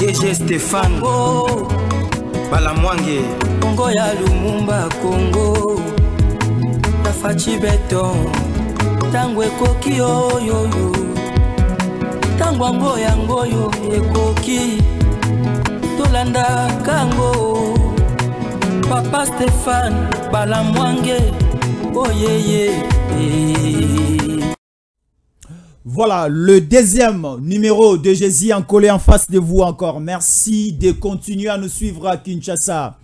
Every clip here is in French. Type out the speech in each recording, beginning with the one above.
DG Stéphane oh, Bala Mwange Kongo ya Lumumba Kongo Tafachi Beton Tango ekoki oyoyo Tango ango yangoyo ekoki Tolandaka ango Papa Stéphane Bala Mwange Oyeye oh, yeah, yeah. Voilà, le deuxième numéro de Jésus en collé en face de vous encore. Merci de continuer à nous suivre à Kinshasa.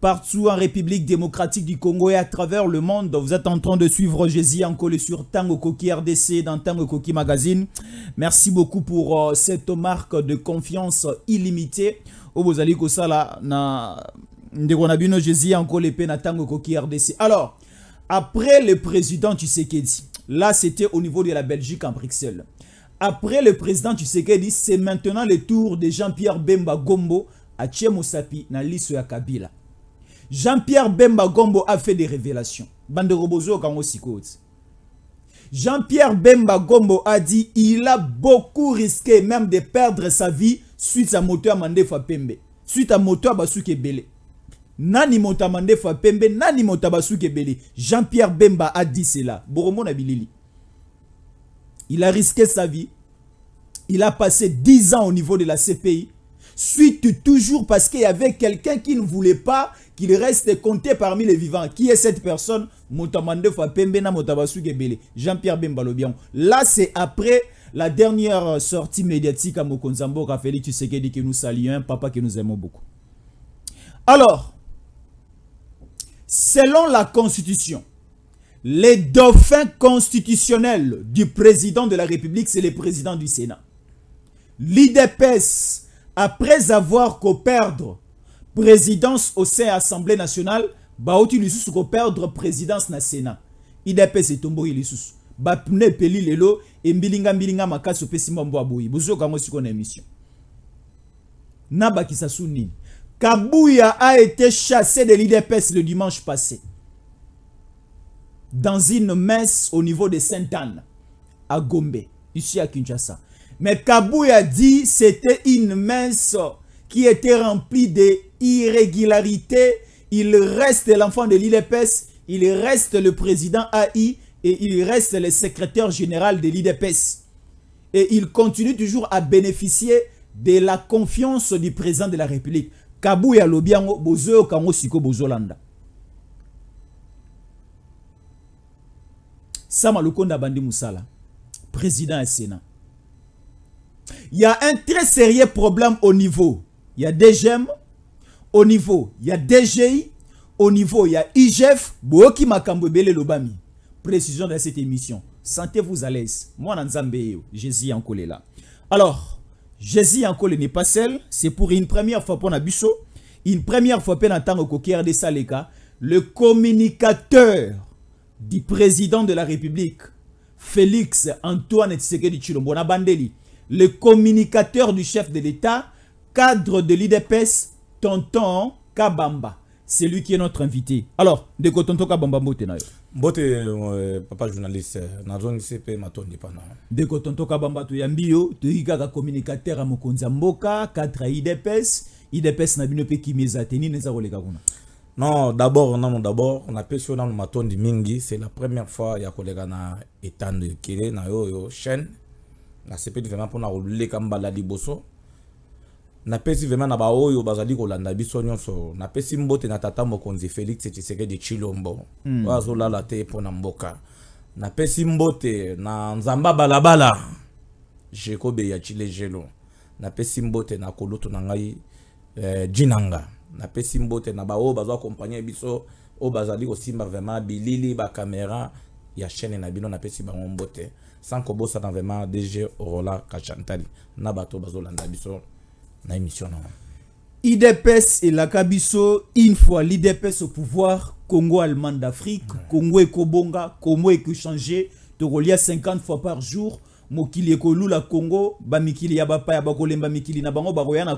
Partout en République démocratique du Congo et à travers le monde, vous êtes en train de suivre Jésus en collé sur Tango Koki RDC dans Tango Koki Magazine. Merci beaucoup pour euh, cette marque de confiance illimitée. Oh, vous allez ça na Jésus en collé Tango Koki RDC. Alors, après le président Tshisekedi, Là, c'était au niveau de la Belgique en Bruxelles. Après le président dit, c'est maintenant le tour de Jean-Pierre Bemba Gombo à na de Kabila. Jean-Pierre Bemba Gombo a fait des révélations. Bande Robozo Jean-Pierre Bemba Gombo a dit il a beaucoup risqué même de perdre sa vie suite à moteur à Mandefa Pembe, suite à moteur à Basuke nani mande pembe nani jean-pierre bemba a dit cela bilili il a risqué sa vie il a passé 10 ans au niveau de la cpi suite toujours parce qu'il y avait quelqu'un qui ne voulait pas qu'il reste compté parmi les vivants. Qui est cette personne Jean-Pierre Bemba Bembalobian. Là, c'est après la dernière sortie médiatique à Mokonzambo, qu'il dit que nous saluons, un papa que nous aimons beaucoup. Alors, Selon la Constitution, les dauphins constitutionnels du président de la République, c'est le président du Sénat. L'IDPS, après avoir perdu perdre présidence au sein de l'Assemblée nationale, bauti utiliser perdu perdre présidence le Sénat. IDPS et tombo Ba Bapne peli lelo et mbilinga mbilinga makaso pesimbo mbo aboyi. Bozo kango siko na émission. Naba kisasu nini? Kabouya a été chassé de l'IDPS le dimanche passé. Dans une messe au niveau de Sainte-Anne, à Gombe, ici à Kinshasa. Mais Kabouya dit c'était une messe qui était remplie d'irrégularités. Il reste l'enfant de l'IDPS, il reste le président AI et il reste le secrétaire général de l'IDPS. Et il continue toujours à bénéficier de la confiance du président de la République kabuya lobiango Bozo Kango siko bozolanda sama lokonda Bandi musala, président Il sénat a un très sérieux problème au niveau Il y a dgm au niveau Il y a dgi au niveau Il y a igf m'a makambo bele lobami. précision dans cette émission sentez-vous à l'aise Moi, nzambe yo jésus là. alors Jésus encore n'est pas seul, c'est pour une première fois pour Nabusso, une première fois pour en tant que de Saleka, le communicateur du président de la République, Félix Antoine Tshisekedi Chilombo Nabandeli, le communicateur du chef de l'État, cadre de l'IDPS, Tonton Kabamba c'est lui qui est notre invité. Alors, de Kotontoka Bambambo Tenayo. Bote, euh, papa journaliste, euh, Nazon CP Matondi Pana. De Kotontoka Bamba Tuyambio, Tuika communicateur à Mokonza Mboka, 4 IDPS, IDPS n'a bino pe qui mes atteigni, n'est-ce pas Non, d'abord, non, d'abord, on a pêché dans le Matondi Mingi, c'est la première fois, y a collègue na étant de Kélé, na yo, yo, chaîne, la CP vraiment pour na roulé comme baladi bosso. napesi vraimen na baoyo bazali kolanda biso nyonso napesi mbote na tata mokonzi félix tshisekedi tshilombo mm. oyo azolala te mpo na mboka napesi mbote na nzamba balabala jekobe ya chilejelo napesi mbote na kolutu na ngai eh, jinanga napesi mbote na baoyo bazwa akompagne biso oyo bazali kosimba vraimen bilili bakamera ya chaîne na bino napesi bango mbote sans kobosana vraimen dg rola kachantali na bato bazolanda biso na émission la IDPS la Kabiso, une fois l'IDPS au pouvoir Congo allemand d'Afrique Congo Kobonga, Congo te Torolia 50 fois par jour mokili la Congo bamikili ya bapaya Bamikili mikili na bango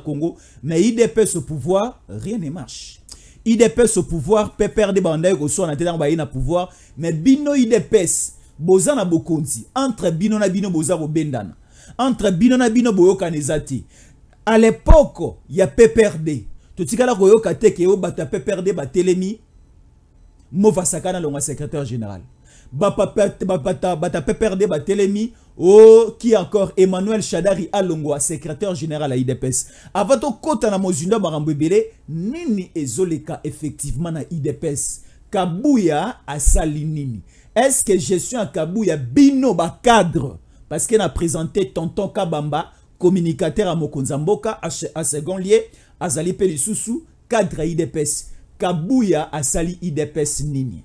Congo mais IDPS au pouvoir rien ne marche IDPS au pouvoir peut perdre ko so na te baye na pouvoir mais bino IDPS boza na bokonzi entre bino na bino boza bendana entre bino na bino Boyo à l'époque ya PPRD a koyoka te ke bato ya PPRD batelemi movasaka na longo le secrétaire général bata PPRD batelemi Oh, qui encore emmanuel Chadari alongwa secrétaire général à idps avant kota na mozindo ya makambo ebele nini ezoleka effectivement na idps kabuya sali nini est ce que je suis à kabuya bino cadre parce qu'elle a présenté tonton kabamba communicateur à Mokonza à second lieu, à Zali susu cadre IDPS. Kabuya à Sali IDPS Nini.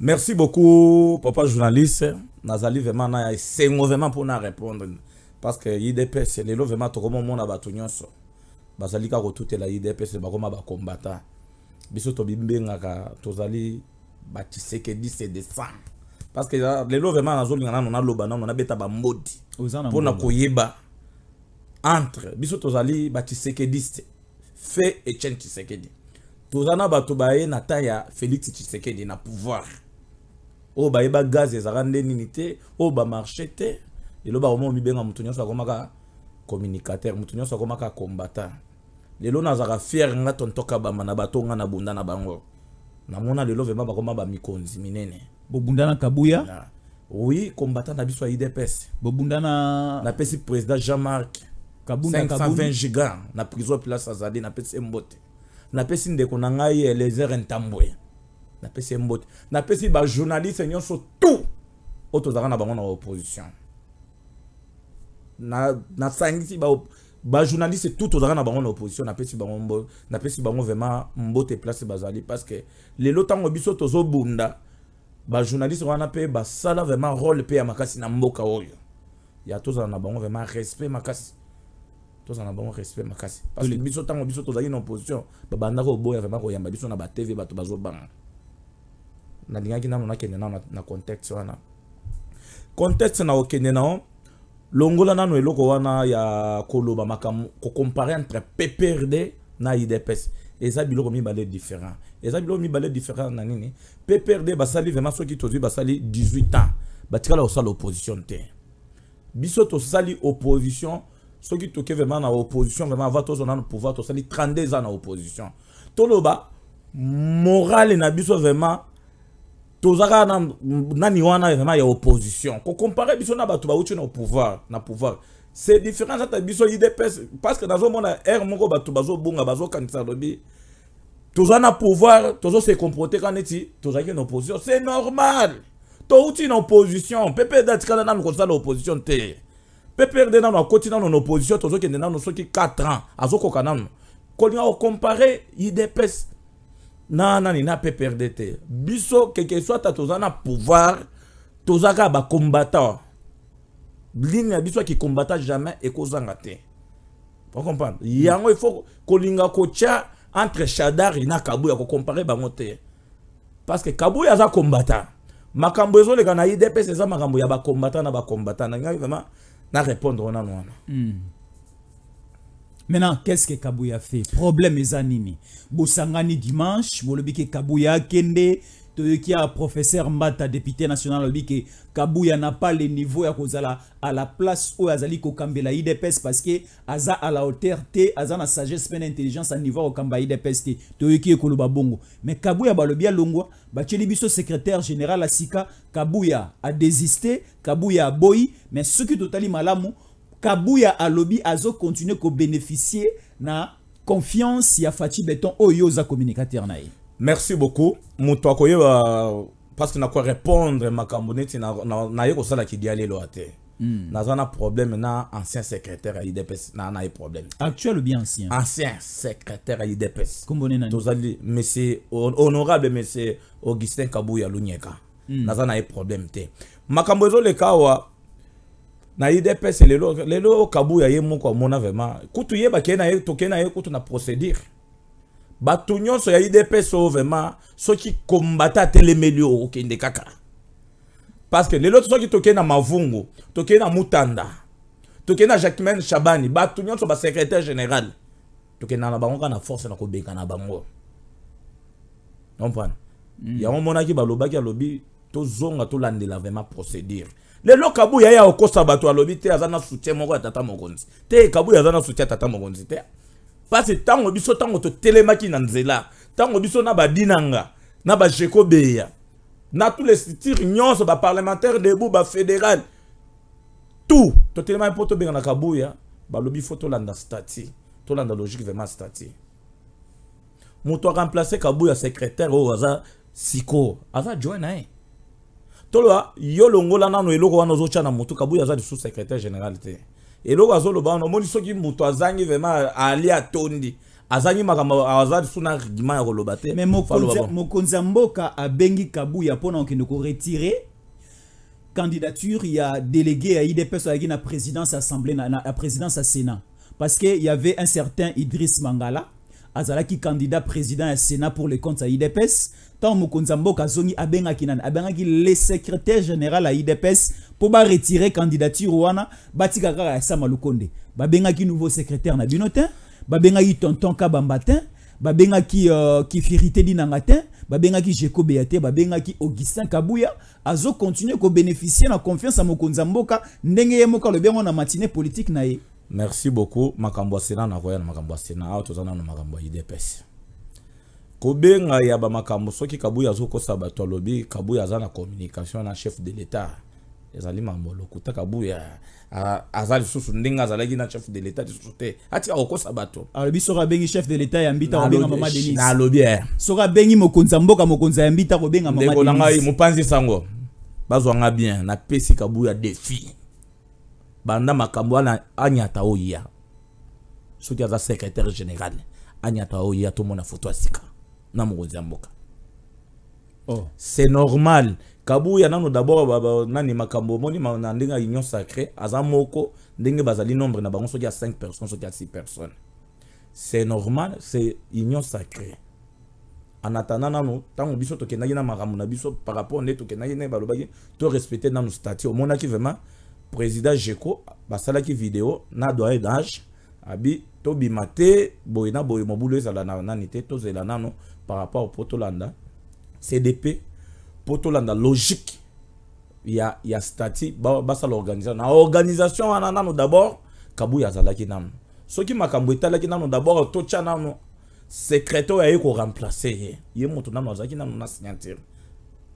Merci beaucoup, papa journaliste. Nazali vraiment, c'est vraiment pour nous répondre. Parce que IDPS, c'est lo vraiment tout le on a battu nyonso. Bazali ka retoute la IDPS, c'est bakoma ba combattant. Biso to bimbenga ka tozali ba dit c'est de sang. Parce que euh, lo vraiment na zo lingana na loba on na beta ba modi. Pour na koyeba entre biso tozali tisekediste, fe et tshisekedi toza na bato baye na ta ya félix tshisekedi na pouvoir oyo bayeba gaz ezalaka nde nini te oyo bamarché te lelo bakoma omibenga moto nyonso akomaka communicateur moto nyonso akomaka combattant lelo nazalaka fiere nga tontokabamba na bato nga na bunda na bango namona lelo vrema bakoma bamikonzi minene bobunda na kabuya oui combattant na biso ya idps bobunda na napesi président jean marc kabunda 520 giga na prison place azali napesi ye mbote napesi ndeko na ngai elezer na napesi ye mbote napesi journaliste nyonso tout oyo tozalaka na bango na opposition na na bajournaliste ba journaliste tout autres tozalaka na bango na opposition na bango napesi bango vraiment mbote place bazali parce que les lelo ntango biso tozobunda journaliste wana ba sala vraiment rôle pe ya makasi na mboka oyo ya tozala na bango vraiment respect makasi tozala bango respect ma makasi parce que biso ntango biso tozalaki en opposition babandaki oboya vraimen koyamba biso na batv bato bazobanga nalingaki nano nakende nao na na na contexte wana contexte okene na longola no eloko wana ya koloba makam ko comparer entre pprd na idps eza biloko mibale différent eza biloko mibale différent na nini pprd ba sali vraiment soki ba sali 18 ans batikala kosala opposition te biso sali opposition ceux qui toquaient vraiment à l'opposition, vraiment, va tous a le pouvoir, ça, les 32 ans à l'opposition. Tout le bas, moral et n'abusons vraiment, tous nani wana vraiment il y a opposition. Quand comparer biso na bato bauti na pouvoir, na pouvoir, c'est différent ça il des parce que dans un monde air moko bato bazo bonga bazo kanisa lobi. Tous na pouvoir, tous se comporter quand est-il, tous en opposition, c'est normal. tout outil en opposition, Pepe, d'être quand on a l'opposition t'es pprd nano akoti nano tozo opposition tozokende nano soki 4 ans azokoka nano kolinga okompare idps na nani na pprd te biso keke swata toza pouvar, pouvoir toza ba bacombatant ligne ya biso ya kikombata jamais ekozanga te ocomprendre mm. yango ifo kolinga kocha entre shadari na kabuya comparer ba te parce que kabuya aza kombata makambo ezoleka na idps ma makambo ya bakombata na bakombata nangaki vraiment na répondre à wana hmm. maintenant qu'est-ce que kabouya fait problème Vous nini bosangani dimanche le que kabouya Kende qui a professeur mbata député national alobi que kabuya na pas le niveau ya kozala à la place où azali kambela idps parce que aza à la hauteur T aza na sagesse pen intelligence à niveau au kokamba idps te toyoki ye koloba bongo mais kabuya balobi ba batieli biso secrétaire général asika sika kabuya désisté kabuya boi mais ce qui totali malamu kabuya alobi ko bénéficier na confiance ya fati beton oyoza communicateur naï merci beaucoup moto akoyeba parce quoi répondre makambo neti na kosala kidia lelo ya te Mm. na problème na ancien secrétaire à idps na na problème actuel ou bien ancien ancien secrétaire ya nana tozali monsieur honorable monsieur augustin kabuya lunyeka mm. naza na problème te le le wa na idps lelo lelo kabuya ye moko mona vraiment kutu yebakee na ye tokee na ye kutu na procédure bato so ya so oyo vraiment soki kombata telemelio oyo oh, kende kaka parce que sont soki tokei na mavungo, tokei na mutanda tokei na jacmain shabani bato ba secrétaire général tokenda na bango kaka na force na kobeka na bango comprendre mm. yango lobi balobaki alobi tozonga la vraiment procédure lelo kabuya ya okosa bato alobi te a soutien moko ya tata mokonzi te kabuya a na soutien tata mokonzi te parce tant biso tango totelemaki na nzela Tango biso na badinanga na bajekobeya na tous les structures nyonso debout debu fédéral tout telema mpo tobenganaka kabuya balobi photo tolanda stati tolanda logique vraiment stati moto remplacé kabuya secrétaire au oh, aza siko aza join tolwa yolo toloba yo nano eloko wana ozotya na motu kabuya aza sous secrétaire général eloko azoloba wana omoni soki moto azangi vraiment ali atondi azangi makambo aza lisu na argument ya koloba te mais mokonzi ya mboka abengi kabuya mpona okende koretire candidature ya délégué ya idps ayaki na présidence assemblée na, na présidence ya sénat parce que y avait un certain idriss mangala azalaki candidat président ya sénat pour le compte ya idps tant kunzamboka Zoni Abenga kina, Abenga nani le secrétaire général à idps ba retirer candidature wana batika kaka ya Ba Benga ki nouveau secrétaire na Babenga te ki tonton kabamba te babengaki ba benga euh, nanga te jeko ba te qui augustin kabuya ko bénéficier na confiance à confiance ya mboka ndenge ye moko na matinée politique na merci beaucoup makambo ya sénat na makambo ya sénat awa makambo idps kobenga ya bamakambo soki kabuya azokosa bato alobi kabuya aza na communication na chef de letat ezali mambo lokuta kabuya aza lisusu ndenge azalaki na chef de l'état lisusu te atika kokosa bato alobi soki abengi chef de l'état ya mbita kobenga mama denis eh. soki abengi mokonzi ya mboka mokonzi ya mbita kobenga mama na ngai mopanzi sango bazwanga bien napesi kabuya defi banda makambo wana anyata oya soki aza secrétaire général anyata oya tomona foto asika na mokonzi ya oh. c'est normal kabuya nano d'abord nani makambo moni na ndenge union sacré azamoko moko bazali nombre na bango soki ya 5 personnes soki ya 6 personnes c'est normal c'est union sacré en attendant nano tango biso tokendaki na makambo na biso par rapport nde tokendaki naye balobaki torespecte nano statut omonaki vraiment président jeco basalaki video na doyen d'age abi tobima te boye na boye mobulu ezala na nani te tozela nano par rapport au Potolanda, CDP, Potolanda logique, il y a, il y a statut, bah, bah, ça l'organisation. Dans l'organisation, on a d'abord, Kabou Yazalaki Nam. Ce qui m'a kambu etalaki nano d'abord, Tocha Nano, secrétaire a eu qu'on remplace. Il y a mon nano, Yazalaki Nam, na signature.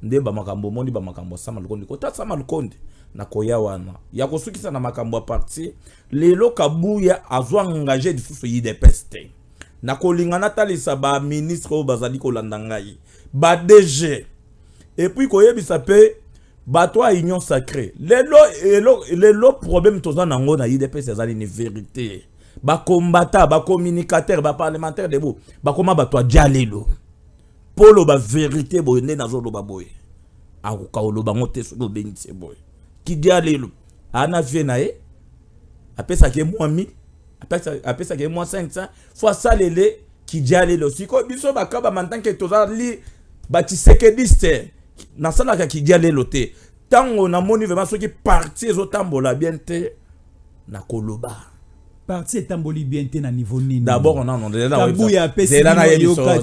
nde bamakambo omoni bamakambo asama lukonde kota asama lukonde nakoya wana ya kosukisa na makambo ya parti lelo kabuya azwa engage lisusu udps te nakolinga natalisa ministre o bazali DG et puis epuis sa pe bato ya union lo lelo, lelo, lo problème toza nango na udps ezali ni vérité ba bacommunicateur ba debo koma ba adia lelo Polo ba vérité boye nde ba boye lo ba ngote so soki obengisi boye ki lelo ana vie Ana sa apesaki ye ami apesaki ye mwa 500 fois ça asalele kidia lelo sikoyo oh, biso bakaba mantanke tozali batisekediste nasalaka kidia lelo te ntango qui vraimen soki parti tambola bien te nakoloba parti tamboli bien te na niveau nini dabord nanokabuya apesi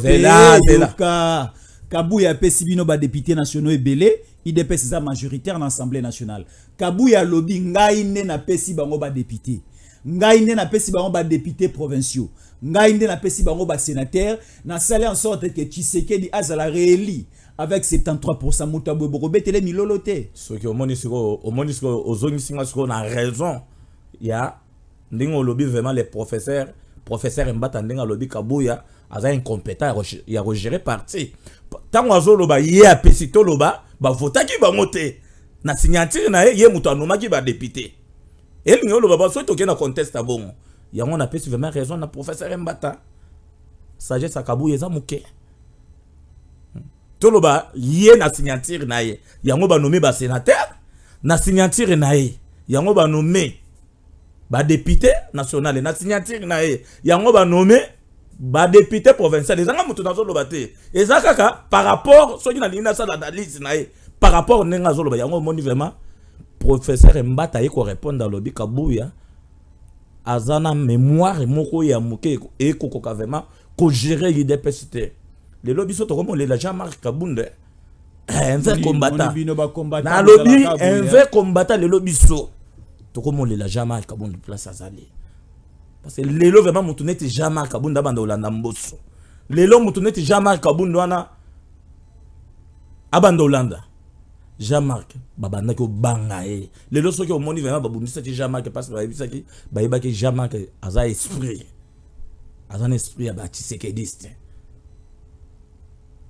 binoyoka kabuya député bino et belé il idps sa majoritaire en assemblée nationale kabuya lobby, ngai na napesi bango député ngai nde pesi bango député provinciaux ngai nde pesi bango Na salé en sorte que ke di azala réélu avec 73 moto ya boye bokobetele milolo qui soki omoni au omoni sikoyo ozongisi na raison ya ndenge lobby vraiment le professeurs professeur mbata ndenge lobby kabuya aza incompétent ya gérer parti tango azoloba ye apesi toloba votaki bango te na signature na ye ye moto ba député le oloba soki tokei na conteste ya a yango peu vraiment raison na professeur mbata sagesse akabuya eza toloba ye na signature na ye yango nommé sénateur na signature na ye yango ba nommé national, na signature na ye nommé ba député provincial ezanga moto nazoloba te eza kaka par rapport à ce que nous na dit, par rapport ndenge yango omoni vraiment professeur mbata ye dans alobi kabuya Kabouya, na mémoire moko ya moke ekokoka vraiment kogere udps te lelo biso tokomolela jean marc kabunde eh, inver un vrai combattant lelo biso tokomolela jean marc kabunde place azali parce que lelo vraiment motu jean marc kabunde abanda landa mboso lelo motu neti jean marc kabunde wana au landa jean-marc babandaki lelo moni moni vraimen babundisaki jean-marc mpasi bayebisaki bayebaki jean-marc aza esprit aza na esprit ya batisekediste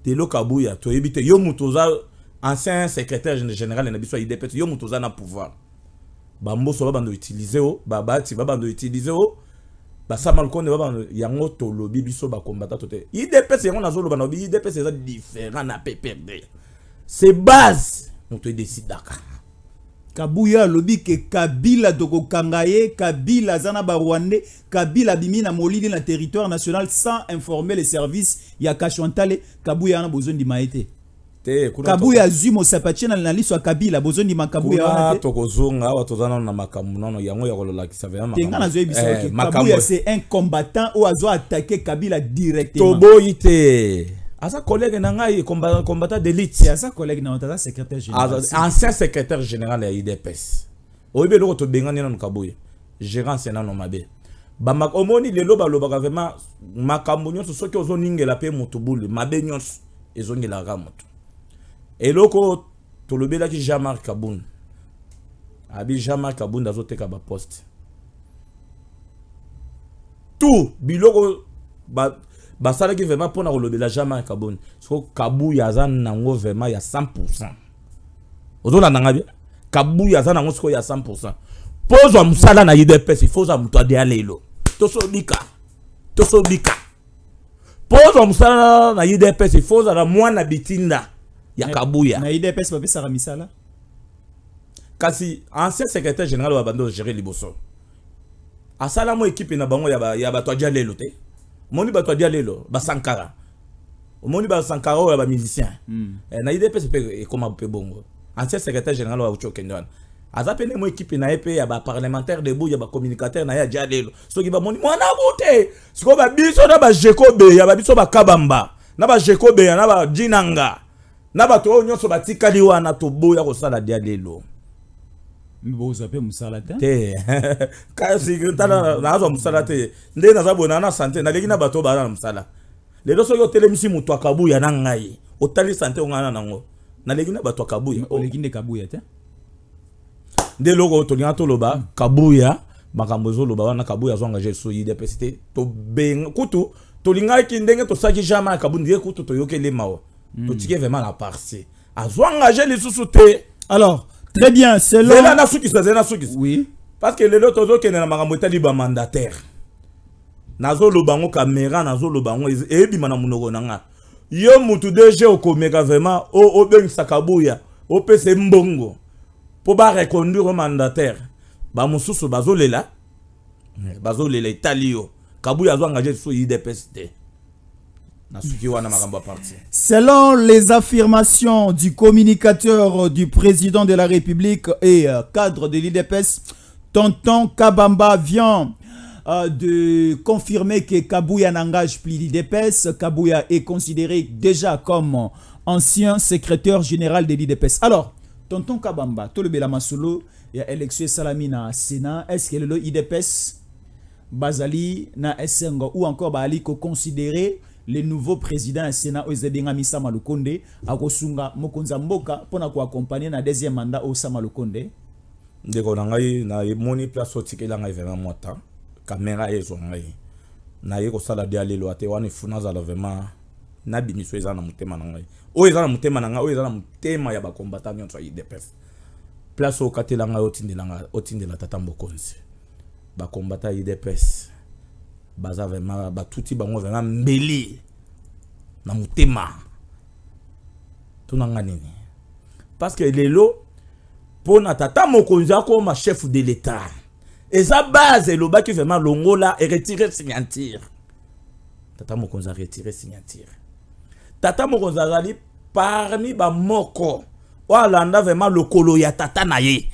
lelo kabuya to yibite yo moto ancien secrétaire général na biso ya yo moto na pouvoir bamboso babanda utilize o babati babanda utilize o basamalokonde babanda yango tolobi biso tout to il idps yango nazoloba na obi IDP c'est différent na pprd c'est base donc te d'accord. kabuya lobi ke kabila doko Kangaye kabila Zanaba na kabila Bimina na molili na territoire national sans informer les services ya kashwantale kabuya wana di Maete. Kabouya kabuya azwi mosapatie na liso ya kabila bozondima kabuya tokozonga awa toza nano na Makamu nono yango ya kololakisa venga eh, kabuya c'est un combattant a azo attaquer kabila directement Tobo aza collègue na ngai combattant d'élite aza collègue na aza secrétaire général ancien secrétaire général ya idps oyebi eloko tobengani nano kaboye gérance nano mabe omoni lelo balobaka vraiment makambo nyonso soki ozoningela mpe motu bule mabe nyonso ezongelaka motu eloko tolobelaki jean marc kabund abi jean marc kabund azoteka poste. tout biloko basalaki vraiment la kolobela jamai kaboni soko que kabou nango vraiment ya 100 la nanga bien kabuya nango ya 100 pourcent mpo na mosala na un de ozwa to adeya lelo tosobika tosobika pose un musala na udps Il ozala mwana bitinda ya kabuya na udps misala kasi ancien secrétaire général wa bando gérer liboso asala mo équipe na bango ya bato adia lelo te omoni bato adia lelo basankara omoni basankara oyo ya bamusicien hmm. eh, na idps mpe ekoma mpe bongo ancien secrétaire général oyo auti okende wana aza mpe nde mo ekipe na ye mpe ya baparlementaire debout ya bacommunicateur na ye adia lelo soki bamoni mwana bute sikoyo babiso na bajeko beya babiso bakabamba na bajeko beya na bajinanga na bato oyo nyonso batikali wana toboya kosala dia lelo bokozwa mpe mosala te te kasi tala nazwa mosala te nde naza boye naa na sante nalingi na bato oyo baza na mosala lelo soki otelemisi moto akabuya na ngai otali sante ongana nango nalingi na bato akabuya olingi nde kabuya te nde eloko tolinga toloba kabuya makambo ezoloba wana kabuya azwangage esoyide mpe site tobenga kutu tolingaki ndenge tosalaki jamai ya kabuya ndenge kutu toyokeli mawa hmm. totiki vraiment na partie azwangage lisusu te alors Très bien, c'est là. Zela Oui. Parce que les autres autres qui dans pas de mandataire. Nazo lobango caméra, nazo lobango, et bima na munoko nanga. Yo mutu deje okomeka vraiment, o obeng sakabuya, o pese mbongo. pour pas reconduire mandataire. Ba mususu bazo lela. Bazo lela italio. Kabuya zo engagé sous IDPS. Selon les affirmations du communicateur du président de la République et euh, cadre de l'IDPS, Tonton Kabamba vient euh, de confirmer que Kabouya n'engage plus l'IDPS. Kabouya est considéré déjà comme ancien secrétaire général de l'IDPS. Alors, Tonton Kabamba, tout le Belamasolo, il a Salamina Sénat. Est-ce que le Bazali, na ou encore Bali, considéré le nouveau président ya sénat oyo eza ebengami sama lukonde akosunga mokonzi ya mboka mpona koaccompagne na deuxième mandat oyo sama lukonde ndeko na ngai namoni place otikela ngai vraimen mwa temps kamera ezwa ngai naye kosala de alelo ate wana efuna azala vraimen nabimiso eza na motema na ngai oyo eza na motema na ngai oyo eza na motema ya bakombata nyonso ya idps place okatela ngai otindela tata mokonzi bakombata idps baza vraiment batuti bango vraiment mbeli na mutema. tonanga nini parce que lelo mpona tata ko ma chef de l'état sa base qui vraiment longola e retirer signature tata konza retirer signature tata mokonzi azali parmi moko oyo alanda vraiment kolo ya tata na ye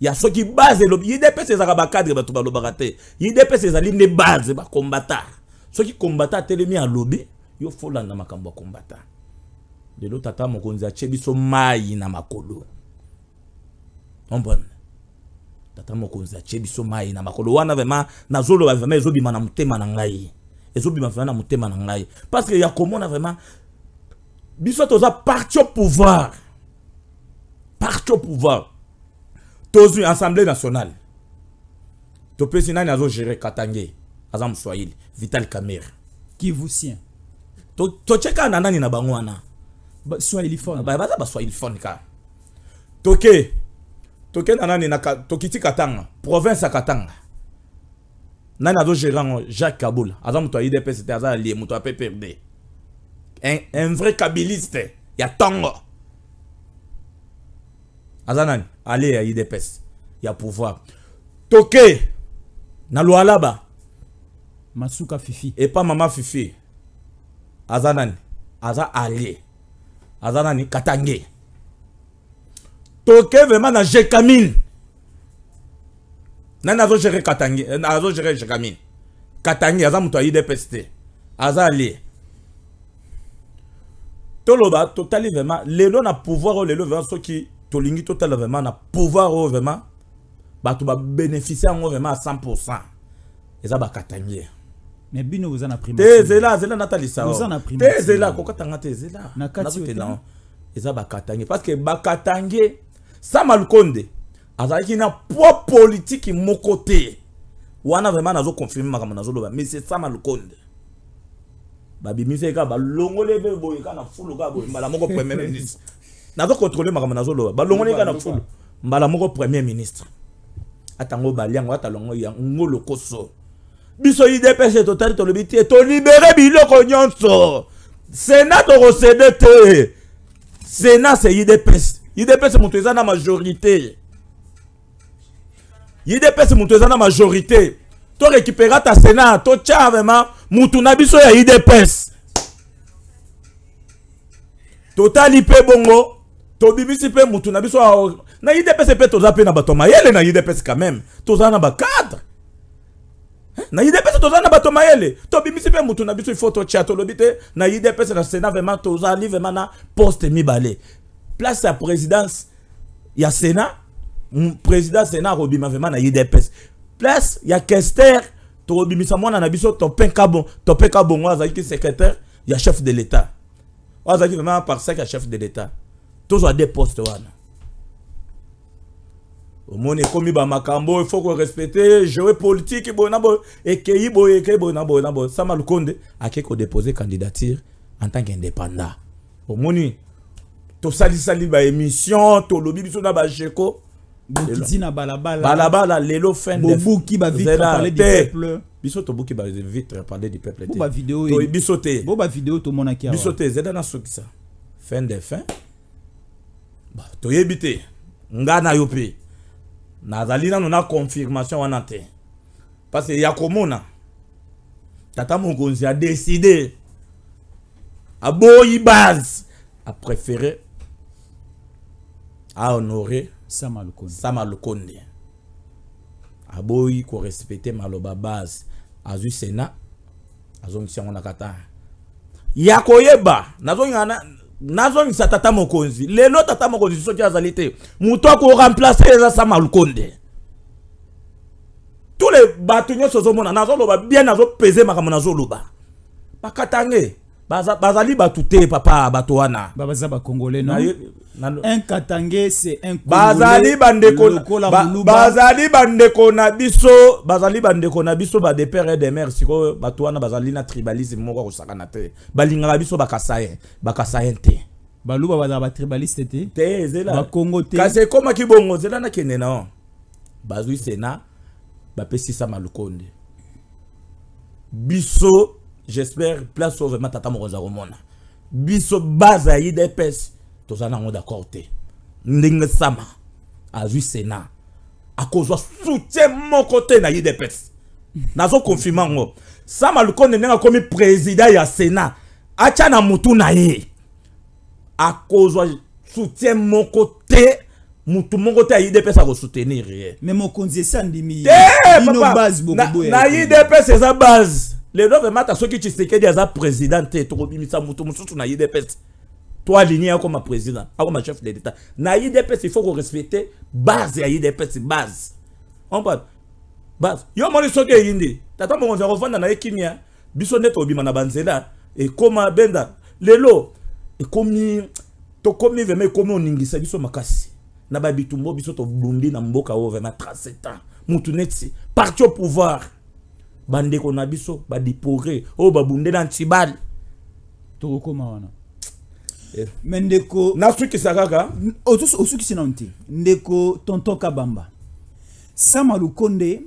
il y a ceux qui basent l'UDP, c'est les cadre, tout le baraté. L'UDP, c'est les bases, les combattants. Ceux qui combattent, ils mis à lobby, il faut l'en dans ma combattant. De l'autre, tata, mon konza, tchebiso mai na makolo. Comprenez? Tata, mon konza, tchebiso mai na makolo. Wana vraiment, na zolo, vraiment, ezobi manamoute ngai Ezobi manamoute ngai Parce il y a comment, vraiment, biso toza parti au pouvoir. Parti au pouvoir tozwi assemblée nationale topesi nani géré katange Azam Swahil. vital To kivusien totie kaka na nani na bango wana baza baswahili fone kaka toke tokenda na tokiti katanga province à katanga Nan gérant jacques Kaboul. Azam moto IDP udps azali. aza un vrai kabiliste ya tango. Azanani nani y ya y a pouvoir toke na masuka fifi et pas mama fifi Azanan, aza azanani aza katange toke vraiment na jekamine nani katangi, katange nana euh, jekamine katange aza mouta ya udps te aza alie toloba les vraiment lelo na pouvoir lelo ceux soki tolingi totala vraiment na pouvoir oh, vraiment, bah tu vas bénéficier oh, vraiment à 100 eza bakatamier mais bino oza na te ezela ezela natalisa te ezela kokatanga te ezela na kati na eza bakatange parce que malconde. Bah, sama lukonde azalaki na poids politique moko te wana vraiment nazoconfirme makambo nazoloba mais c'est sama lukonde babimisi kaka ba ebe boye kaka na fulu kaka boye mala bah, moko premier ministre nazo contrôler makambo nazoloba balongoli nga na fulu mbala moko premier ministre atango baliango atalongo yango lokoso biso idps totali tolobi te tolibere biloko nyonso sena tokosede te sena se idps idps moto eza na majorité idps moto eza na majorité torécupéra ta sénat totya vraiment mutu na biso ya idps totali mpe bongo tobimisi mpe mutu na biso na udps pe toza mpe na bato na quand même toza na cadre. Hein? na udps toza na bato mayele tobimisi mpe mutu na biso faut na na sénat vraiment Livemana, vraiment na poste balé. place à présidence ya sénat président sénat akobima vraiment na udps place ya kester tokobimisa mwana na biso topenka bongo ki secrétaire ya chef de l'état oyo azalaki vraiment y ya chef de l'état tozwa de Faut wana moni ekomi bamakambo ifo il qu'on politique. ekei boye ekei boye na boye na boye sama lukonde akei kodepose candidature en tant qu'indépendant dit biso na na balabala balabala lelo fin bobuki bavitre parler du peuple biso tobuki parler du peuple te biso te biso te monaki biso te zedana te. fin de fin toyebi te nga na yo mpe nazali nano na confirmation wana te parce ya komona tata mokonzi adeside aboyi base apréféré ahonore sama lokonde aboyi korespecte maloba base azwi senat azongisi yango na qatar ya koyeba nazongana nazongisa tata mokonzi lelo tata mokonzi soki azali te moto akoremplace eza sama lukonde tule bato nyonso ozomona nazoloba bien nazopese makambo nazoloba bakatange bazali batouté papa Batouana. Baza congolais non un katange c'est un bazali bandeko bazali bande na biso bazali bandeko na biso pères et des mères. Si Batouana Bazalina bazali na tribalisme moko akosakana te balingaka biso bakasaye ba te baluba bazala tribaliste te te Ba bakongo te kasi ki bongo zela na nao bazwi sena bapesisa malukonde biso j'espère place au vraiment tata moko oza biso base na tous toza nango d'accord te ndenge sama azwi sénat akozwa soutien mon côté na udps nazo yango oh. sama lukonde n'a akomi président ya sénat achana na motu na ye akozwa soutien moko te mutu moko te ya udps akosoutenir ye Eh, mokonzi eh, base andimi ye na c'est eza base lelo ceux qui soki tshisekedi aza président te tokobimisa moto mosusu na toi toi aligné ma président ma chef de l'état na peste il faut respecter base ya peste base parle base yo moni soki eyindi tata mokonzi akofanda na ye kimia hein. biso netto tobima na et comme benda lelo ekomi tokomi comme on oningisa biso makasi na bitumbo biso to na mboka ou vraimen 37 ans mutu parti au pouvoir bandeko na biso badepore O babunde na ntibale n'a wana yeah. me ndeko nasukisa kaka osukisi nano ndeko tonton kabamba Sama Lukonde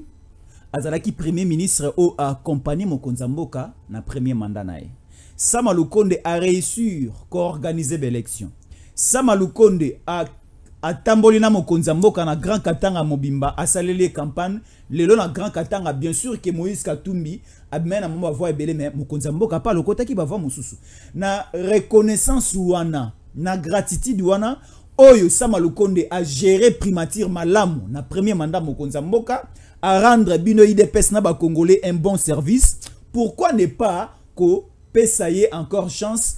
azalaki premier ministre o accompagne accompagné mokonzamboka na premier mandat na a réussi à organiser l'élection Sama konde a atamboli na mokonzi mboka na grand katanga mobimba à e campagne lelo na grand katanga bien sûr que moïse katumbi abimai à mais ebele me le côté qui va voir mon sous na reconnaissance wana na gratitude wana oyo sama a gérer primature malamu na premier mandat mokonzi A à rendre bino idps na congolais un bon service pourquoi ne pas qu'on Pesaye encore chance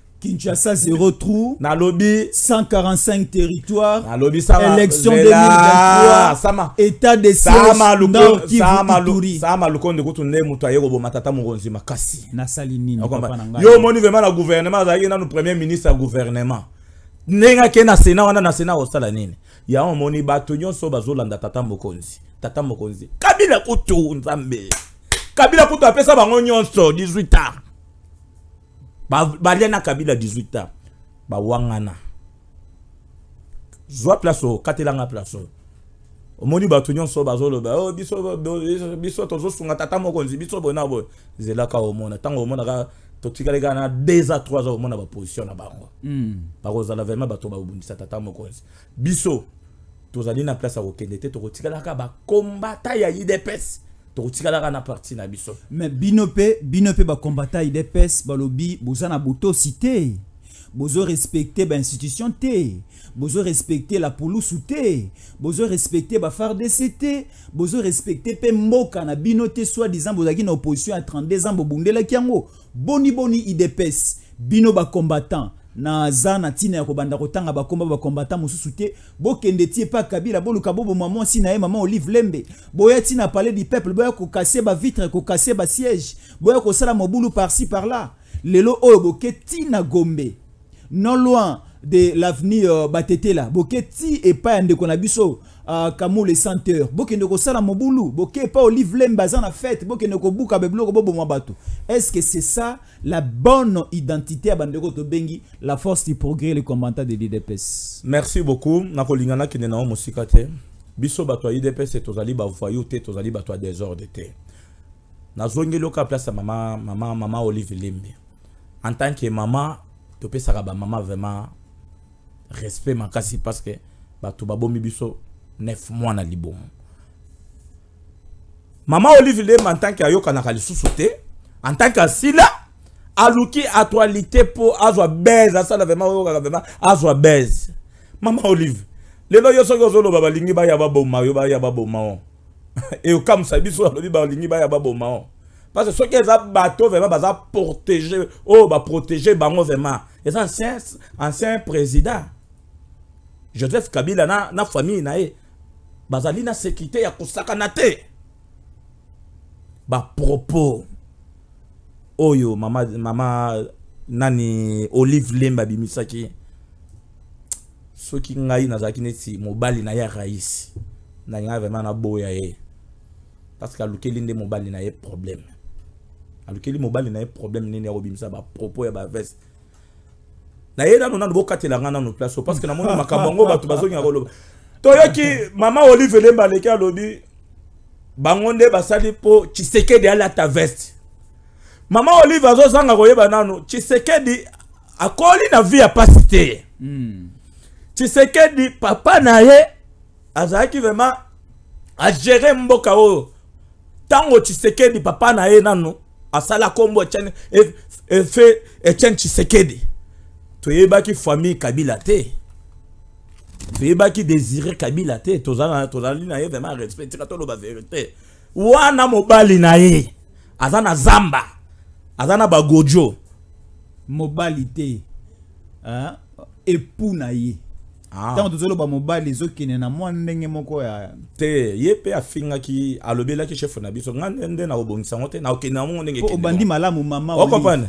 Kinshasa, 0 trou. Nalobi. 145 territoires. Nalobi, ça Élection 2023. Sama. État de siège. Nord Kivu Ituri. Sama, lukonde kutune mutuaye robo matata muronzi makasi. Nasali nini. Yo, moni vraiment la gouvernement, zaki na premier ministre à gouvernement. Nenga ke na Sénat, wana na Sénat osala nini. Ya on moni bato so bazolanda tata mokonzi. Tata mokonzi. Kabila kutu nzambe. Kabila kutu apesa bango nyonso 18 ans. balia na kabila 18 ans bawangana zwa place oyo katelanga place oyo omoni bato nyonso bazoloba oh, o biso tozosunga tata mokonzi biso boye na boye zelaka omona ntango omonaka totikali kaka na 2 a 3 a omona baposition na bango hmm. bakozala vraimen bato babundisa tata mokonzi biso tozali na place ya kokende te tokotikala kaka bakombata ya idps Mais binopé parti ba biso Mais ba balobi boza na Cité. te bozo ba institution te bozo respecte la polusu te bozo respecter bafardc cité. bozo respecter pe mboka na bino te soi-disant bozalaki na opposition à 32 ans la Kiango. boni boni idps bino combattant naza na ntina ya kubanda kutanga bakomba bakombata mosusu te bokende ti pas kabila boluka boboma maman na ye maman olive lembe boya ti na palais du peuple vitre, siège, bavitre ba basiège boya kosala mobulu parci parla lelo oyo bo na gombe non loin de l'avenir euh, batetela boquet ti pa ya ndeko biso Uh, kamule senteur bokende sala mobulu pa olive lemba aza na fete bokende kobuka bebiloko boboma bato est-ce que c'est ça la bonne identité à bandeko bengi la force du progrès le commandant de l'idps merci beaucoup nakolinga nakende nango mosika te biso bato ya idps tozali bavoyu te tozali bato ya desordre te nazongeli oka place à mama, mama, mama olive lembe en tant que mama ba maman vraiment respect makasi parce que bato babombi biso 9 mwana mama olive lema ntanke ayokanaka lisusu en tant sila, aluki actualité po azwa bese asala vraimen oyokaka vraimen azwa mama olive lelo yo ya lingi ba baya baboma yo Et baboma o sabi, biso alobi sont ya baboma o parce que soki eza bato protéger baza protege sont oh, protéger bango Et les ancien ancien président joseph kabila na, na famille na bazali na sécurité ya kosakana te bapropos oyo mama, mama nani olive lemba abimisaki soki ngai nazalaki neti mobali na ye raisi na ngai vraimen naboya ye parce que alukeli nde mobali na ye problème alukeli mobali na ye problème nini ya kobimisa bapropos ya baveste naye nano nano bokatela ngai nano place o parce que namoni makambo yango bato bazongaka koloba toyoki mama olive elemba leki alobi bango nde basali mpo tshisekedi alata veste mama olive azozanga koyeba nanu tshisekedi akoli na vi ya pasi te ye mm. tshisekedi papa na ye azalaki vraiment agere mboka oyo ntango tshisekedi papa na ye nanu asala nkombo efe etienne tshisekedi toyebaki famille kabila te toyebaki désiré kabila te tozali na ye vraiment respect tika toloba vérité wana mobali na ye aza na zamba aza na bagojo mobali te epu na ye ah. ntango tozoloba mobali ezokende na mwa ndenge moko ya te ye mpe afingaki alobelaki chef na biso nga nde nakobongisa yango te nakokende yango ndenge obandi malamu mama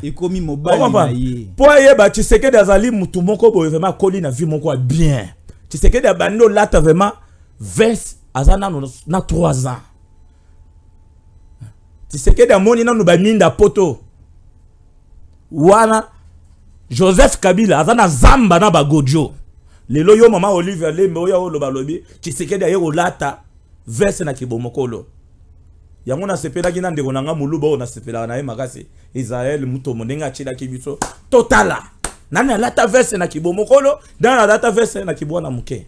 ekomi mobali na ye mpo ayeba tshisekedi azali motu moko boye vraimen akoli na vie moko ya bien tshisekedi abandi olata vraiment veste aza nano na 3 ans tshisekedi amoni nano baminda poto wana joseph kabila aza na zamba na bagodio lelo yo mama olivier lembe oya oloba lobi tshisekedi aye kolata veste na kibomokolo yango nasepelaki na ndeko na nga moluba oyo nasepelaka na ye makasi israel mutomo ndenge atyelaki biso totala nani lata verse na kibo mokolo nani alata verse na kibwana moke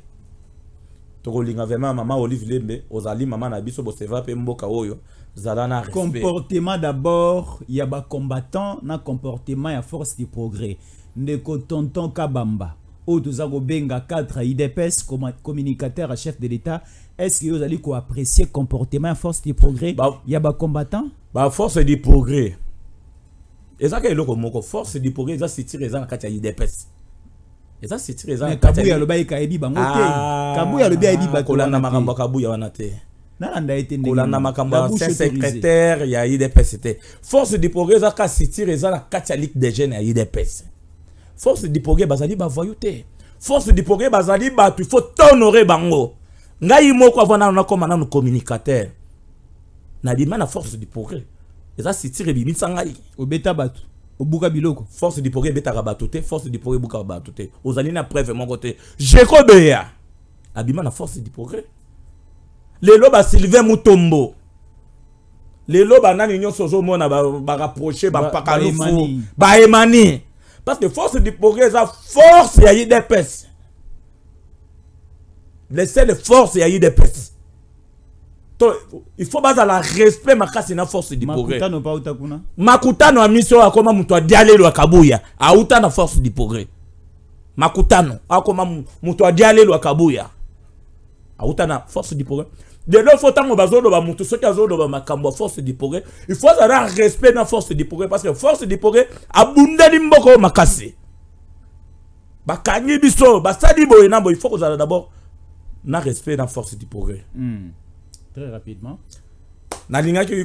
tokolinga vraiment mama olive lembe ozali mama na biso boseva pe mboka oyo zalana respect. comportement d'abord ya combattant na comportement ya force du progrès ndeko tonton kabamba oyo toza benga 4 idps communicateur à chef de l'état est-ce estce ozali apprécier comportement ya force du progrès ya Ba force du progrès et ça, c'est le mot force du progrès ça, c'est tiré dans la catia des pèses. Et ça, c'est tiré dans la catia. Kabouya le bail Kaibi, bah, ok. Kabouya le bail Kaibi, bah, ok. Kabouya le bail Kaibi, bah, ok. Nananda était né. Kabouya le bail Kaibi, c'est secrétaire, il y a eu des pèses. Force du progrès ça, c'est tiré dans la catia des jeunes, y a eu des pèses. Force du progrès bah, ça, il Force du progrès bah, ça, il faut t'honorer, bango. ok. N'aïe, moi, quoi, voilà, on a communicateur. nos N'a dit, mais la force du progrès c'est ça Et eza sitire ebimisa ngai obeta Au obuka biloko force du progrès beta rabatouté, force du progrès rabatouté. Aux alliés après, preuve côté. te jekobeya abima na force dipore lelo basylvain mutombo lelo banani nyonso ozomona Rapproché, ba bapakalufu Bah ba parce que force progrès, ça force y des a ya il le y force des udps il faut baser la respect ma casse na force du progrès makutano ya mission oyo akoma moto adialelo ya kabuya auta na force du progrès a comment moto adialelo ya kabuya auta na force du progrès faut de lelo fo ntango bazoloba motu soki ba makambo force du progrès il faut azala respect dans force du progrès parce que force du progrès abundeli mboko makase ba bakangi biso sadi boye na faut il faut allez d'abord na respect dans force du progrès mm. Très rapidement.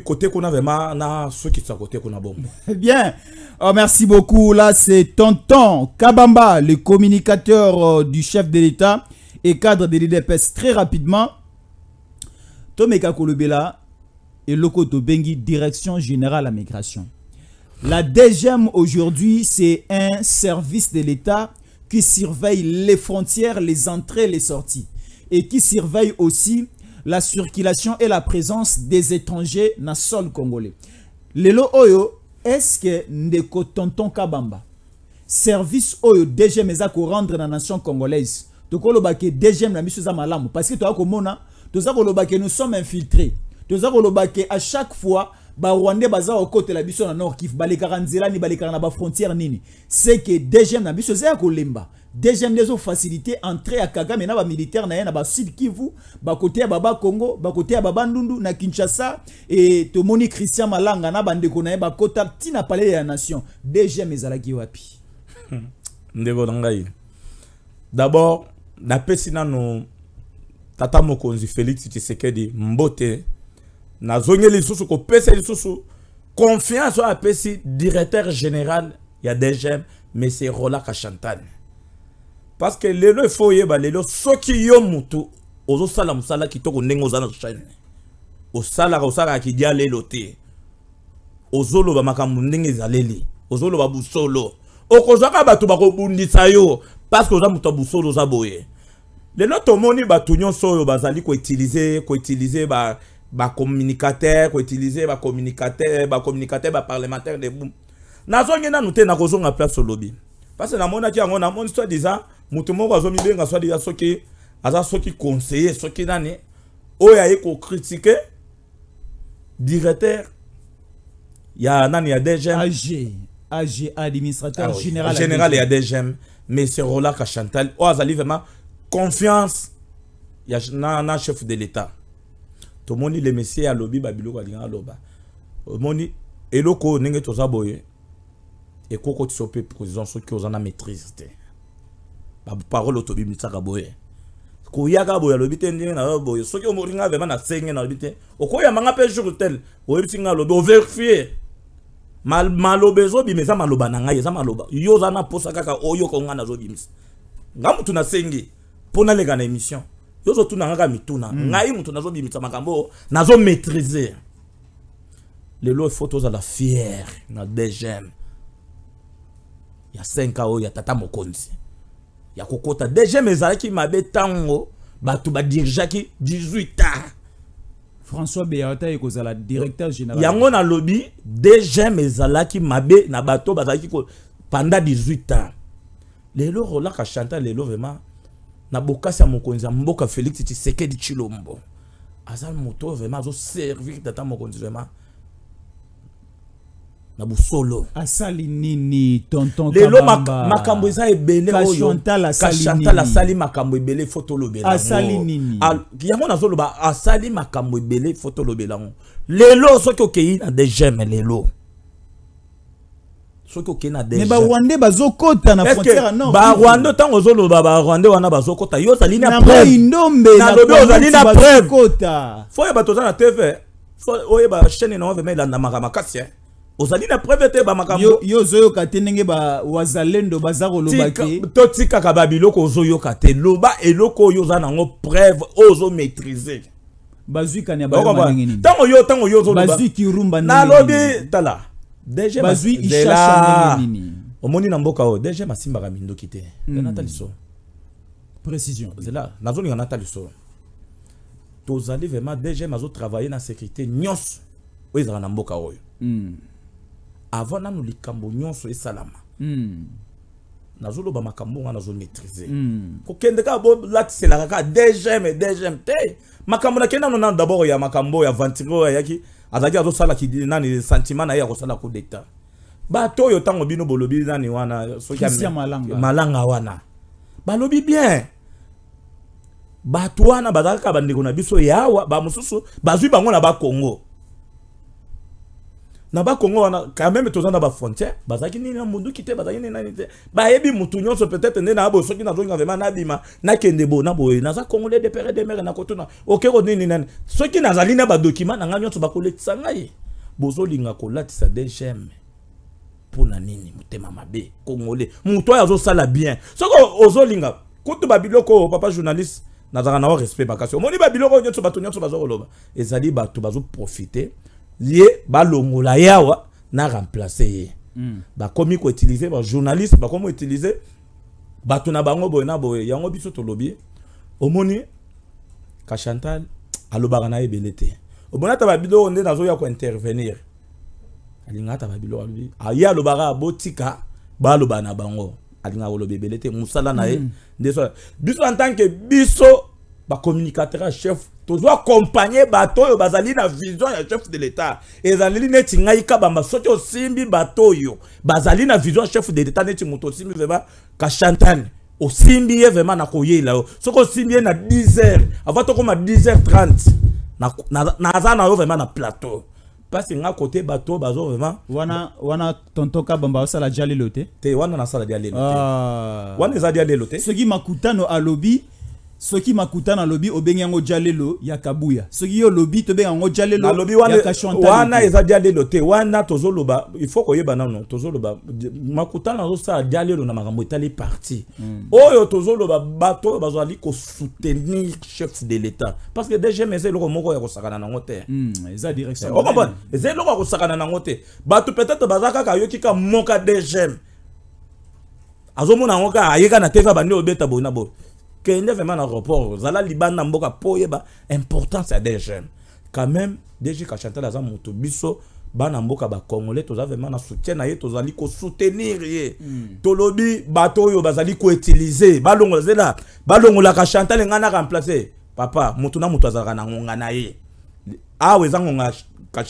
côté qu'on a na ceux qui sont côté qu'on a eh Bien. Oh, merci beaucoup. Là, c'est Tonton Kabamba, le communicateur euh, du chef de l'État et cadre de l'IDPS. Très rapidement, Tomeka Kolobela et Loko Tobengi, direction générale à migration. La DGM aujourd'hui, c'est un service de l'État qui surveille les frontières, les entrées, les sorties et qui surveille aussi la circulation et la présence des étrangers na sol congolais. Lelo oyo, est-ce que ndeko tonton kabamba service oyo DGM rendre dans la nation congolaise tokoloba ke DGM na biso eza malamu parce que toza komona toza koloba ke nous sommes infiltrés toza koloba ke à chaque fois barwandais baza au côté la biso na nord kif balekaka ni nini ba na frontière nini c'est que DGM na biso eza ya deuxième les facilité entrée à Kagame na militaire na na ba Sud Kivu ba côté baba Congo ba côté baba Ndundu na Kinshasa et tomoni Christian Malanga na bande na ba kota tina palais ya nation deuxième ezalaki wapi ndeko ngai d'abord na pesina no tata mokonzi Félix Tshisekedi mbote nazongeli lisusu kopesa lisusu confiance à apesi directeur général ya DGM mais c'est Rolaka Chantal parce que lelo ifo oyeba lelo soki yo motu ozosala mosala kitoko ndenge oza na chaîne osalaka osalaka kidia lelo te ozoloba makambo ndenge ezaleli ozoloba busolo okozwaka bato bakobundisa yo parce que oza moto ya busolo oza boye lelo tomoni bato nyonso oyo bazali koutilize koutilize ba bacommunicateur koutilize bacommunicateur bacommunicateur baparlementaire debu nazongi nanu te nakozonga place olobi parce namonaki yango namoni soi disant moto moko azomibenga so adika soki aza soki conseiller soki nani o critiquer directeur ya nani ya dgm AG, AG administrateur ah, oui. général, général ya dgm mais chantal Vous des vraiment confiance ya na, na chef de l'état moni le messie lobby babiloko alingaka aloba Moni, eloko oyo toza boye ekokotisa mpe prison soki en maîtrise Parole otobi misaka boye ko kaka boye alobi te ndenge na yo boye soki omori nga na na nalobi te okoya nga pe jour tel oyebisi nga mal mal maloba ezobima eza maloba na ngai eza maloba yo za na posa kaka oyoko zo nazobimisa nga motu senge pona lega na émission yo ozotuna nga mituna mituna mm. ngai zo nazobimisa makambo les lelo à la fière, na dgm ya 5 y ya tata mokonzi ya kokota DGM ezalaki mabe batuba 18 ans françois beata le directeur général yango nalobi qui ezalaki mabe na bato bazalaki pendant 18 ans lelo le chantal lelo vraiment na bokasi ya mboka félix tshisekedi Chilombo. Azal moto vraiment zo servir tata na busolo asali nini tonton lelo makambo eza ebele oyochantal asali makambo ebele fo tolobela asali nini ah, yango nazoloba asali makambo ebele fo tolobela yango lelo soki okei na degeme lelo soki okei na dege barwande bazokɔta na frontière nord barwande ntango ozoloba barwande wana bazokɔta yo ozali na preuve nalobi ozali na preuve fo oyeba toza na tv fo oyeba chaîne na ovema elandamaka makasi ozali na preuve te makambo yo ozoyoka te ba wazalendo baza koloba te totikaka babiloko ozoyoka kate loba eloko yo oza nango preuve oyo ozomaîtrise bazwikani ya balobandenge nini tango yo tango yo ozobazwiki rumba nalobi tala dg bazwi ishasha ndenge nini omoni na mboka oyo dg masimbaka mindoki te hmm. nata liso précision zela nazolinga nata so. tozali vraiment mazo mazotravaille na sécurité nyos oyo ezalaka na mboka oyo hmm. avant nanu likambo nyonso esalama hmm. nazoloba makambo wana nazomaîtrise mm. kokende kaka bolatiselaka kaka dgm dgm te makambo nakende nano nanu dabord ya makambo ya venturi oyo ayaki azalaki azosala nani sentiment na ye ya kosala coup d'état bato oyo ntango bino bolobi nani wana malanga. wana balobi bien bato wana bazalaka bandeko na biso yawa bamosusu bazwi bango na bakongo na on wana quand même toza na bafrontière bazalaki nini na munduki te ni nini nani te bayebi mutu nyonso peut-être nde na boye soki nazongi vraiment na kende boye na boye naza congolais de pere de mere nakotuna okeko nini nani soki nazali na badokima na ngai nyonso bakoletisa ngai bozolinga sa dgm pour na nini mutema mabe congolais moto oyo sala bien soki ozolinga kutu babiloko biloko papa journaliste za na respect makasi Moni babiloko oyo nyonso bato nyonso baza ba ezali bato profiter lié balongola ye yawa, na remplace ye mm. ba journaliste ba bakomi koutilize ba tuna bango boy na boye yango biso lobby omoni ka chantal alobaka na O ebele te onde na zo ya nazoya intervenir. alinga tababido babiloko alobi ye alobaka botika baloba na bango Alinga wolo ebele musala nae na hmm. biso en tant que biso communicateur à chef tozo accompagner bateau bazali na vision ya chef de l'état ezali neti ngai bamba. soki simbi bateau bazali na vision chef de l'état neti moto simbi veba ka chantane osimbi ye vraiment na koyela yo soki osimbi na 10 heures avant tokoma 10 heures 30 na yo vraiment na plateau parce nga kote bateau, bazo vraiment wana wana tonton ka bamba sala lelo te te wana sala dia lelo Ah, wana za dia lelo te soki makutano alobi soki makutana alobi obengi yango dia lelo ya kabuya soki yo a lobi yango dia Wana eza dia te wana tozoloba ifaut tozo nano m'a makutana dans dia na makambo etali parti mm. oyo tozoloba bato oyo ko soutenir chef de l'état parce que dgm eza eloko moko ya kosakana na ngote. mm. eza directionokompone eh, bon. eloko kosakana na ngote. bato peut-être bazaka kaka ki ka moka dgm azomona yango kaka na te eza bandi obeta kende vraiment na report ozala libanda mboka poye ba, importance ya des jeunes quand même dg kachantal aza moto biso bana mboka bacongolais toza vraiment na soutien to ye ko kosoutenir ye mm. tolobi bato oyo bazali koutilize balongola zela balongolaka chantal ngai na remplace papa motu na moto azalaka na ngonga na ye awa eza ngonga ka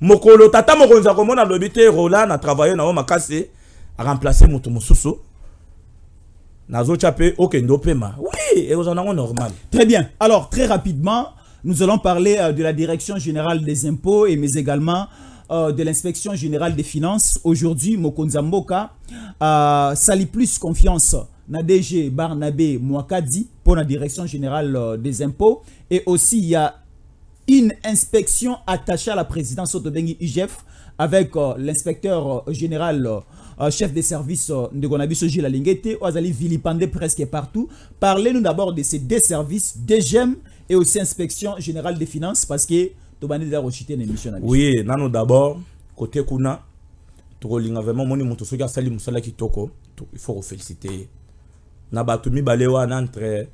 mokolo tata mokonzi akomona alobi te rola na travaille na yo makasi aremplace motu mosusu chapé, ok, ndopema. Oui, et aux en normal. Très bien. Alors, très rapidement, nous allons parler euh, de la Direction générale des impôts, et mais également euh, de l'inspection générale des finances. Aujourd'hui, Mokonzamboka a euh, salit plus confiance. DG Barnabé Mwakadi pour la Direction générale des impôts. Et aussi, il y a une inspection attachée à la présidence Otobengi IGF avec l'inspecteur général euh, chef des services euh, Ndegonabiso Gilles LINGETE, Oazali VILIPANDE, presque partout. Parlez-nous d'abord de ces deux services, DGM et aussi Inspection Générale des Finances, parce que Tobani Dar Ochité une émission. Oui, nano d'abord, côté Kuna, linga vraiment, moni motosoka sali musala toko. il faut féliciter. Nabatumi Balewa, entre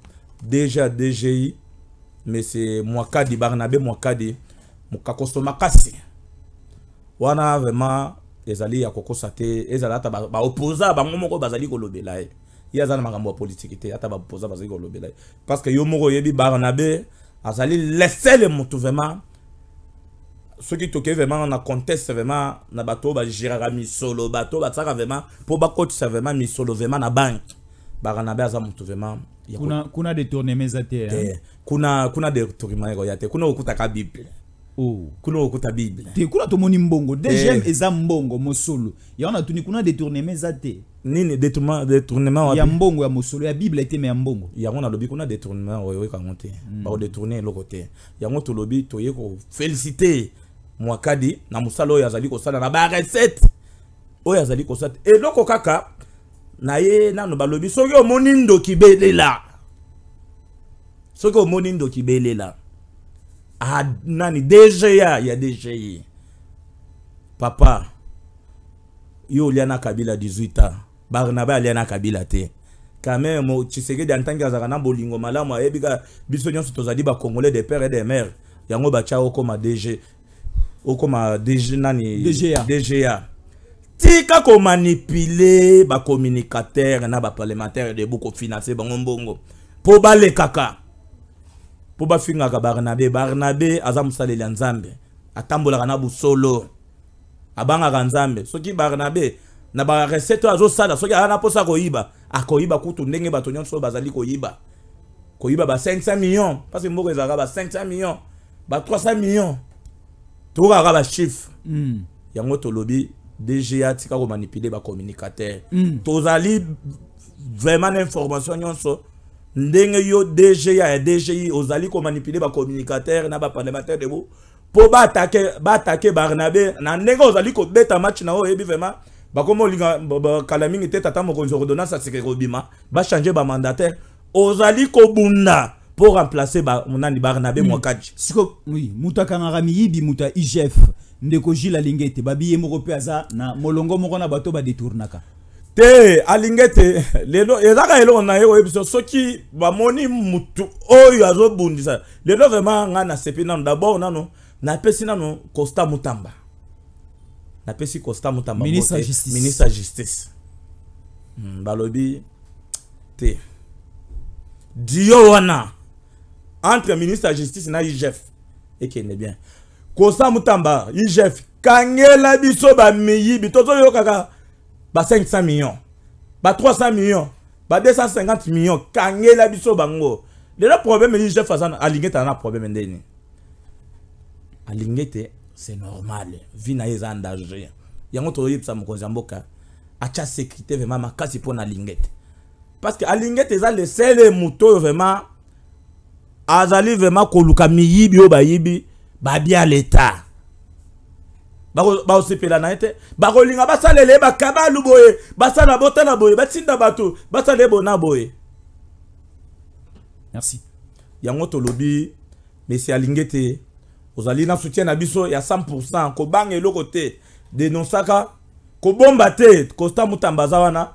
déjà DGI, mais c'est Mwakadi, Barnabé Mwakadi, Mokakosoma Wana vraiment, ezali ya kokosa te ezala ata bazali kolobela te bazali parce que yo moko oyebi barnabe azali lesele motu vraiment soki tokei vraiment na conteste vraiment na misolo bato oyo batiaka vraiment mpo vraiment misolo vraiment na banke barnabe aza motu vraiment kuna, kuna hein. eh, kuna kuna détournement kuna okutaka bible oh. kuna bible te kuna moni mbongo Deuxième eh. eza mbongo mosolo en na tuni kuna détournement eza nini détournement détournement ya mbongo ya mosolo ya bible était ya mbongo yango lobi kuna détournement oyo ka te mm. bakodétourne eloko te yango tolobi toye Félicité, mwakadi na ya zali azali kosala na barecette oyo azali kosala te loko kaka na ye na balobi soki omoni ndoki belela soki omoni ndoki ah, nani DGA ya déjà papa yo y kabila 18 ans barnaba a kabila te quand même tu antangi azalaka na bolingo malamu ayebi il y a un bacongolais de pères et de mare yango batya okoma dg a dg nani dga, DGA. tika ba communicateur na de beaucoup financer bango mbongo le kaka mpo bafingaka barnabe barnabe aza mosaleli ya nzambe atambolaka na busolo abangaka nzambe soki barnabe na barecete oyo azosala soki aza na mposa koyiba akoyiba kutu ndenge bato nyonso oyo bazali koyiba koyiba ba 500 million parce mboka ezalaka ba 500 million ba 300 million tokokaka bachiffre mm. yango tolobi dga tika komanipule bacommunicateur mm. tozali vraiment na information nyonso ndenge yo DGA ya DGI ozali ba communicateur na ba attaquer ba attaquer barnabe na ndenge ozali beta match na o oyebi vraiment ba olinga bakala kalaming était tata mokonzi ordonnance ba changer ba mandataire ozali remplacer ba remplace Barnabé barnabe mwakadi siko oui Muta kanarami miyibi Muta igf ndeko la lingete babi babiye moko na molongo moko na bato badetournaka te alingi ete lelo ezaka eloko na ye oyebi biso soki bamoni mutu oyo azobundisa lelo vraiment ngai nasepi nano dabord nano napesi nano costa mutamba napesi costa mutamba ministre ya justice mm, balobi te dio wana entre ministre ya justice na igef ekende bien costa mutamba igef kangela biso bamiyibi tozoyokaka ba 500 millions ba 300 millions ba 250 millions kangela biso bango lelo problème eli jef aza alingi ete aza na problème ndeni alingi ete c'est normal vi na ye eza endanger yango toyebisa mokonzi ya mboka atya sécurité vraiment makasi mpo na alingi ete parce que alingi ete eza lesele moto oyo vraiment azali vraiment koluka miyibi oyo bayibi babia l'état baosepela na ye te bakolinga basalela bakabalu boye basala botana boye batinda bato basala ye bona boye merci yango tolobi mesi alingi ete ozali na soutien na biso ya 100 kobanga eloko te denonsaka kobomba te kosta mutamba wana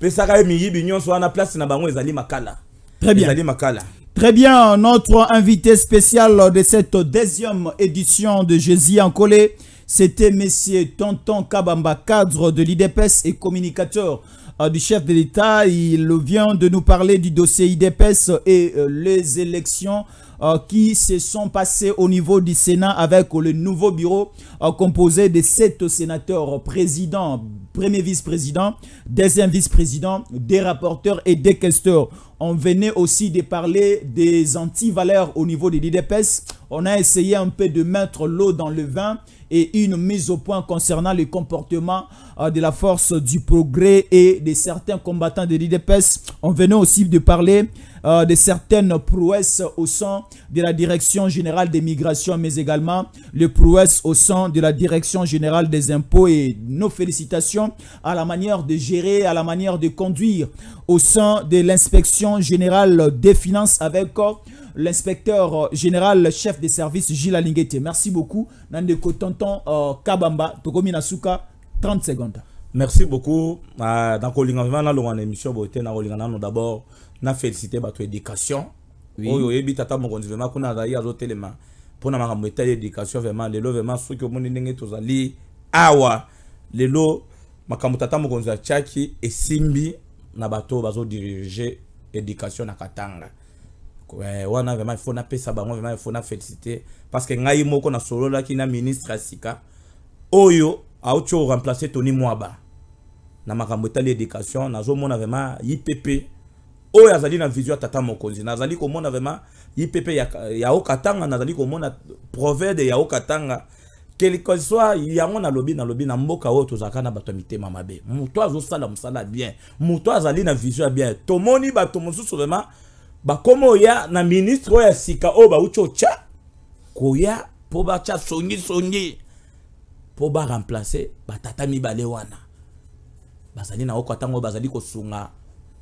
pesaka ye miyibi nyonso wana place na bango ezali makala Très bien. ezali makala Très bien, notre invité spécial de cette deuxième édition de Jésus en collé, c'était M. Tonton Kabamba, cadre de l'IDPS et communicateur euh, du chef de l'État. Il vient de nous parler du dossier IDPS et euh, les élections euh, qui se sont passées au niveau du Sénat avec le nouveau bureau composé de sept sénateurs, président, premier vice-président, deuxième vice-président, des rapporteurs et des casteurs. On venait aussi de parler des antivaleurs au niveau de l'IDPS. On a essayé un peu de mettre l'eau dans le vin et une mise au point concernant le comportement euh, de la force du progrès et de certains combattants de l'IDPS. On venait aussi de parler euh, de certaines prouesses au sein de la Direction générale des migrations, mais également les prouesses au sein de la Direction générale des impôts et nos félicitations à la manière de gérer, à la manière de conduire au sein de l'inspection générale des finances avec... Euh, l'inspecteur euh, général chef des services Gilles Alingete. Merci beaucoup. Nous Tonton euh, Kabamba, 30 secondes. Merci beaucoup. Ah, dans le émission, d'abord, félicité votre éducation. oui. tata vraiment kuna nous l'éducation. éducation vraiment lelo vraiment mon awa lelo makambo tata eu atiaki esimbi na bato bazo diriger éducation katanga wana vraiment il faut pesa bango vraiment il faut féliciter parce que ngai moko ki na ministre asika sika oyo auti remplacé tony mwaba na makambo na éducation mona vraiment ipp oyo azali na vision ya tata mokonzi nazali komona vraiment ipp ya, ya okatanga nazali komona provede ya okatanga quelque soit yango nalobi nalobi na mboka oyo tozalaka na bato mamabe. mitema mabe moto sala bien moutois azali na vision bien tomoni bato mosusu vraiment bakoma oya na ministre oyo ya sika oyo bauti otya koya mpo batya songisongi mpo baremplace batata mibale wana bazali na oko ntango bazali kosunga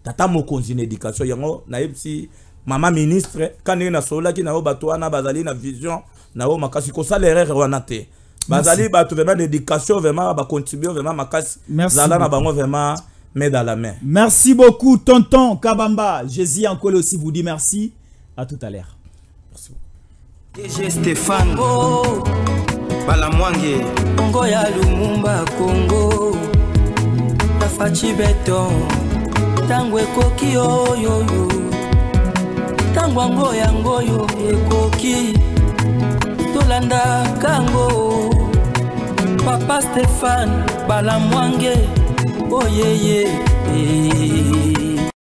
tata mokonzi na éducation yango nayebisi mama ministre ka ndenge nasololaki na yo bato wana bazali na vision na yo makasi kosala erreur wana te bazali bato vraiment na éducation vraiment bacontribue vraiment makasi zala na bango vraiment main dans la main. Merci beaucoup, tonton Kabamba. Jésus encore aussi vous dit merci. À tout à l'heure. Merci DG Stéphane, oh, Balamwange, Congo ya Lumumba, Kongo Tafachi Beton, Tangwe Koki, yo yo, yo, Tangwango yango, yo, Koki Tolanda, Kango, Papa Stéphane, Balamwange, oh yeah yeah. yeah.